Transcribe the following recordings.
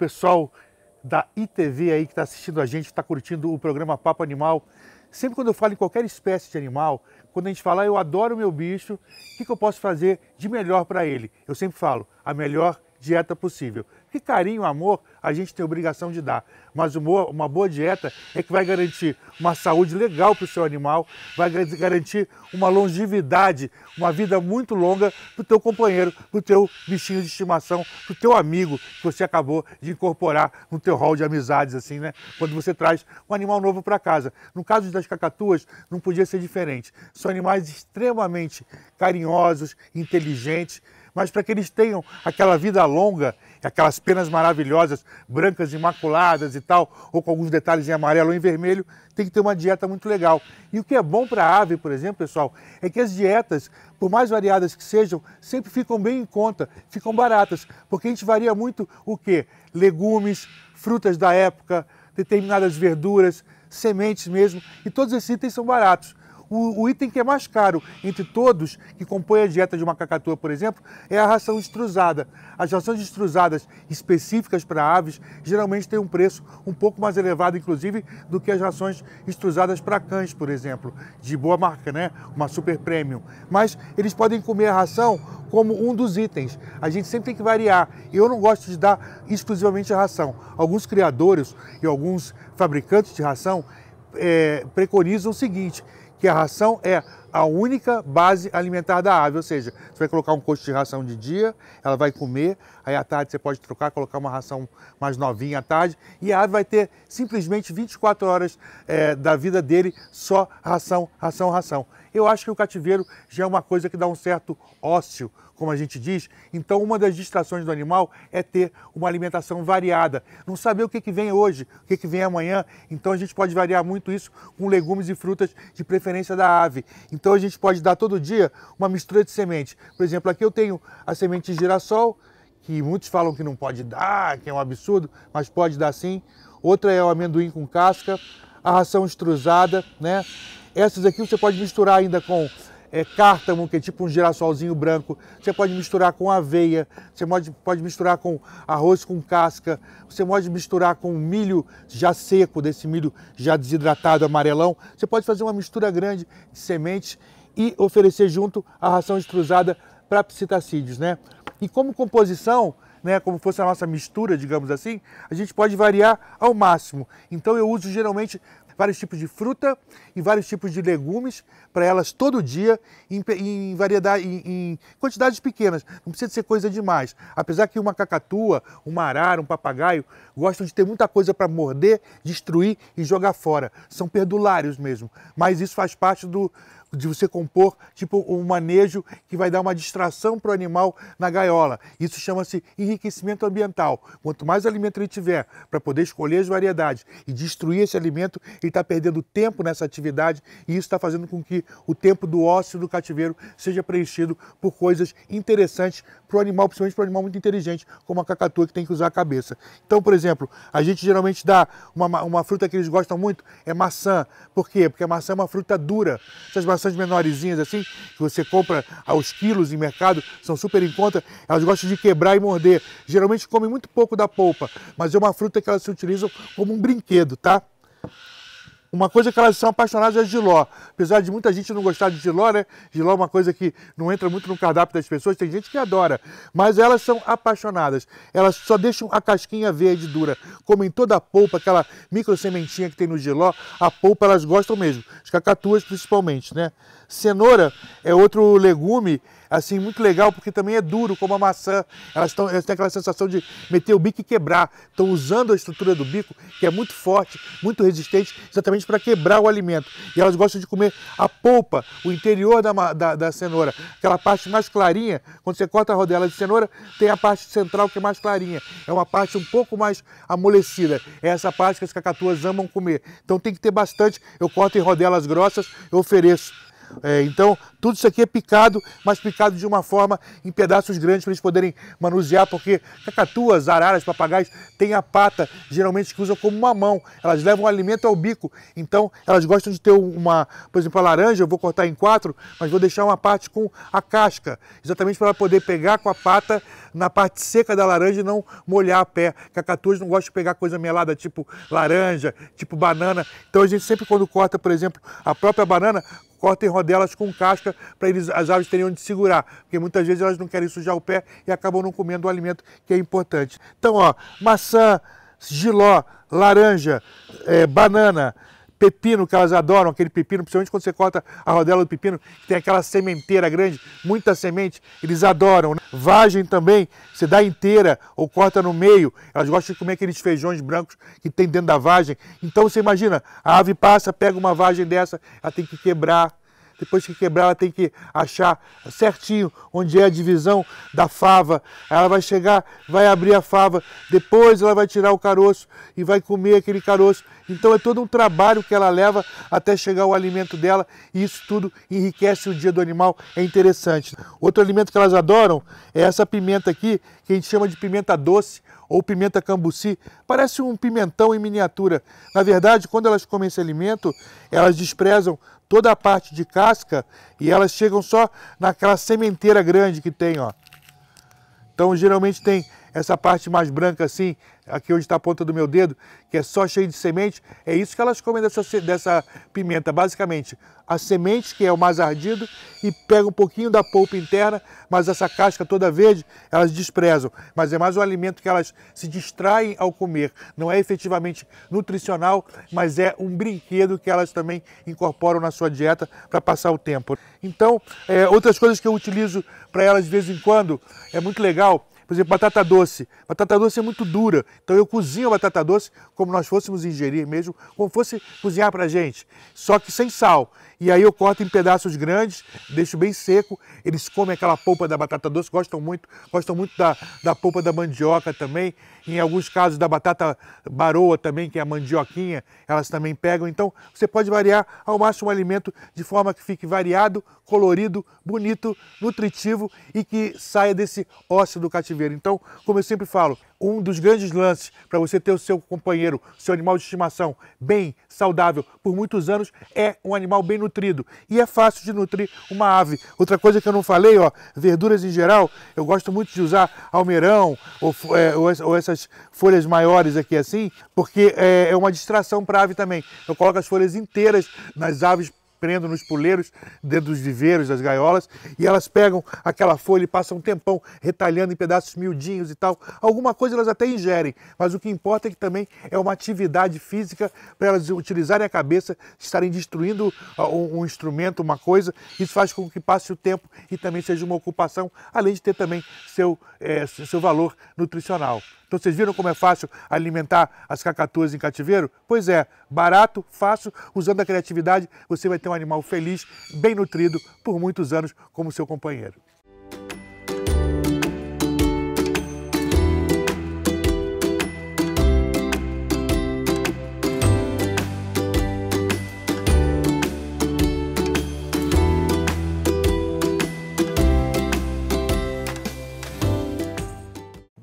pessoal da ITV aí que está assistindo a gente, está curtindo o programa Papo Animal. Sempre quando eu falo em qualquer espécie de animal, quando a gente fala, ah, eu adoro meu bicho, o que, que eu posso fazer de melhor para ele? Eu sempre falo, a melhor dieta possível que carinho, amor, a gente tem obrigação de dar. Mas uma boa dieta é que vai garantir uma saúde legal para o seu animal, vai garantir uma longevidade, uma vida muito longa para o teu companheiro, para o teu bichinho de estimação, para o teu amigo que você acabou de incorporar no teu hall de amizades, assim, né? Quando você traz um animal novo para casa. No caso das cacatuas, não podia ser diferente. São animais extremamente carinhosos, inteligentes, mas para que eles tenham aquela vida longa, aquelas penas maravilhosas, brancas imaculadas e tal, ou com alguns detalhes em amarelo ou em vermelho, tem que ter uma dieta muito legal. E o que é bom para a ave, por exemplo, pessoal, é que as dietas, por mais variadas que sejam, sempre ficam bem em conta, ficam baratas, porque a gente varia muito o que? Legumes, frutas da época, determinadas verduras, sementes mesmo, e todos esses itens são baratos. O, o, item que é mais caro entre todos, que compõe a dieta de uma cacatua, por exemplo, é a ração extrusada. As rações extrusadas específicas para aves geralmente têm um preço um pouco mais elevado, inclusive, do que as rações extrusadas para cães, por exemplo, de boa marca, né? Uma super premium. Mas eles podem comer a ração como um dos itens. A gente sempre tem que variar. Eu não gosto de dar exclusivamente a ração. Alguns criadores e alguns fabricantes de ração é, preconizam o seguinte, que a ração é a única base alimentar da ave, ou seja, você vai colocar um coxo de ração de dia, ela vai comer, aí à tarde você pode trocar, colocar uma ração mais novinha à tarde, e a ave vai ter simplesmente 24 horas é, da vida dele só ração, ração, ração. Eu acho que o cativeiro já é uma coisa que dá um certo ócio, como a gente diz. Então, uma das distrações do animal é ter uma alimentação variada, não saber o que, que vem hoje, o que, que vem amanhã. Então, a gente pode variar muito isso com legumes e frutas de preferência da ave. Então, a gente pode dar todo dia uma mistura de sementes. Por exemplo, aqui eu tenho a semente de girassol, que muitos falam que não pode dar, que é um absurdo, mas pode dar sim. Outra é o amendoim com casca, a ração extrusada, né? Essas aqui você pode misturar ainda com é, cártamo, que é tipo um girassolzinho branco. Você pode misturar com aveia, você pode, pode misturar com arroz com casca, você pode misturar com milho já seco, desse milho já desidratado, amarelão. Você pode fazer uma mistura grande de sementes e oferecer junto a ração extrusada para psitacídeos, né? E como composição, né, como fosse a nossa mistura, digamos assim, a gente pode variar ao máximo. Então eu uso geralmente vários tipos de fruta e vários tipos de legumes para elas todo dia em, em variedade, em, em, quantidades pequenas. Não precisa ser coisa demais. Apesar que uma cacatua, uma arara, um papagaio gostam de ter muita coisa para morder, destruir e jogar fora. São perdulários mesmo. Mas isso faz parte do, de você compor tipo um manejo que vai dar uma distração para o animal na gaiola. Isso chama-se enriquecimento ambiental. Quanto mais alimento ele tiver para poder escolher as variedades e destruir esse alimento, ele está perdendo tempo nessa atividade e isso está fazendo com que o tempo do ócio do cativeiro seja preenchido por coisas interessantes para o animal, principalmente para o animal muito inteligente, como a cacatua que tem que usar a cabeça. Então, por exemplo, a gente geralmente dá uma, uma fruta que eles gostam muito, é maçã. Por quê? Porque a maçã é uma fruta dura. Essas maçãs menorzinhas assim, que você compra aos quilos em mercado, são super em conta, elas gostam de quebrar e morder. Geralmente comem muito pouco da polpa, mas é uma fruta que elas se utilizam como um brinquedo, tá? Uma coisa é que elas são apaixonadas é giló. Apesar de muita gente não gostar de giló, né? Giló é uma coisa que não entra muito no cardápio das pessoas, tem gente que adora. Mas elas são apaixonadas. Elas só deixam a casquinha verde dura. Comem toda a polpa, aquela micro sementinha que tem no giló. A polpa elas gostam mesmo. As cacatuas principalmente, né? Cenoura é outro legume assim, muito legal, porque também é duro, como a maçã. Elas, tão, elas têm aquela sensação de meter o bico e quebrar. Estão usando a estrutura do bico, que é muito forte, muito resistente, exatamente para quebrar o alimento. E elas gostam de comer a polpa, o interior da, da, da cenoura, aquela parte mais clarinha. Quando você corta a rodela de cenoura, tem a parte central que é mais clarinha. É uma parte um pouco mais amolecida. É essa parte que as cacatuas amam comer. Então tem que ter bastante. Eu corto em rodelas grossas, eu ofereço é, então, tudo isso aqui é picado, mas picado de uma forma em pedaços grandes para eles poderem manusear, porque cacatuas, araras, papagais têm a pata, geralmente que usam como uma mão. Elas levam o alimento ao bico, então elas gostam de ter uma, por exemplo, a laranja, eu vou cortar em quatro, mas vou deixar uma parte com a casca, exatamente para ela poder pegar com a pata na parte seca da laranja e não molhar a pé. Cacatuas não gostam de pegar coisa melada, tipo laranja, tipo banana. Então a gente sempre quando corta, por exemplo, a própria banana, cortem rodelas com casca para eles as aves terem onde segurar, porque muitas vezes elas não querem sujar o pé e acabam não comendo o alimento que é importante. Então, ó, maçã, giló, laranja, é, banana, pepino que elas adoram, aquele pepino, principalmente quando você corta a rodela do pepino, que tem aquela sementeira grande, muita semente, eles adoram. Né? Vagem também, você dá inteira ou corta no meio, elas gostam de comer aqueles feijões brancos que tem dentro da vagem. Então você imagina, a ave passa, pega uma vagem dessa, ela tem que quebrar, depois que quebrar, ela tem que achar certinho onde é a divisão da fava. Ela vai chegar, vai abrir a fava, depois ela vai tirar o caroço e vai comer aquele caroço. Então é todo um trabalho que ela leva até chegar o alimento dela e isso tudo enriquece o dia do animal. É interessante. Outro alimento que elas adoram é essa pimenta aqui, que a gente chama de pimenta doce ou pimenta cambuci, parece um pimentão em miniatura. Na verdade, quando elas comem esse alimento, elas desprezam toda a parte de casca e elas chegam só naquela sementeira grande que tem, ó. Então geralmente tem essa parte mais branca assim, aqui onde está a ponta do meu dedo, que é só cheio de semente, é isso que elas comem dessa, dessa pimenta, basicamente. A semente, que é o mais ardido, e pega um pouquinho da polpa interna, mas essa casca toda verde, elas desprezam. Mas é mais um alimento que elas se distraem ao comer. Não é efetivamente nutricional, mas é um brinquedo que elas também incorporam na sua dieta para passar o tempo. Então, é, outras coisas que eu utilizo para elas de vez em quando, é muito legal, por exemplo, batata doce. Batata doce é muito dura. Então eu cozinho a batata doce como nós fôssemos ingerir mesmo, como fosse cozinhar para gente, só que sem sal. E aí eu corto em pedaços grandes, deixo bem seco. Eles comem aquela polpa da batata doce, gostam muito, gostam muito da, da polpa da mandioca também. Em alguns casos da batata baroa também, que é a mandioquinha, elas também pegam. Então você pode variar ao máximo o alimento de forma que fique variado, colorido, bonito, nutritivo e que saia desse ócio do cativeiro cativeiro. Então, como eu sempre falo, um dos grandes lances para você ter o seu companheiro, seu animal de estimação bem saudável por muitos anos é um animal bem nutrido e é fácil de nutrir uma ave. Outra coisa que eu não falei, ó, verduras em geral, eu gosto muito de usar almeirão ou, é, ou, ou essas folhas maiores aqui assim, porque é, é uma distração para a ave também. Eu coloco as folhas inteiras nas aves prendo nos puleiros, dentro dos viveiros, das gaiolas, e elas pegam aquela folha e passam um tempão retalhando em pedaços miudinhos e tal. Alguma coisa elas até ingerem, mas o que importa é que também é uma atividade física para elas utilizarem a cabeça, estarem destruindo um, instrumento, uma coisa. Isso faz com que passe o tempo e também seja uma ocupação, além de ter também seu, é, seu valor nutricional. Então vocês viram como é fácil alimentar as cacatuas em cativeiro? Pois é, barato, fácil, usando a criatividade você vai ter ter um animal feliz, bem nutrido por muitos anos como seu companheiro.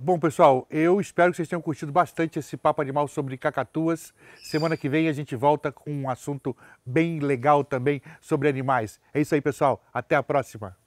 Bom, pessoal, eu espero que vocês tenham curtido bastante esse papo animal sobre cacatuas. Semana que vem a gente volta com um assunto bem legal também sobre animais. É isso aí, pessoal. Até a próxima.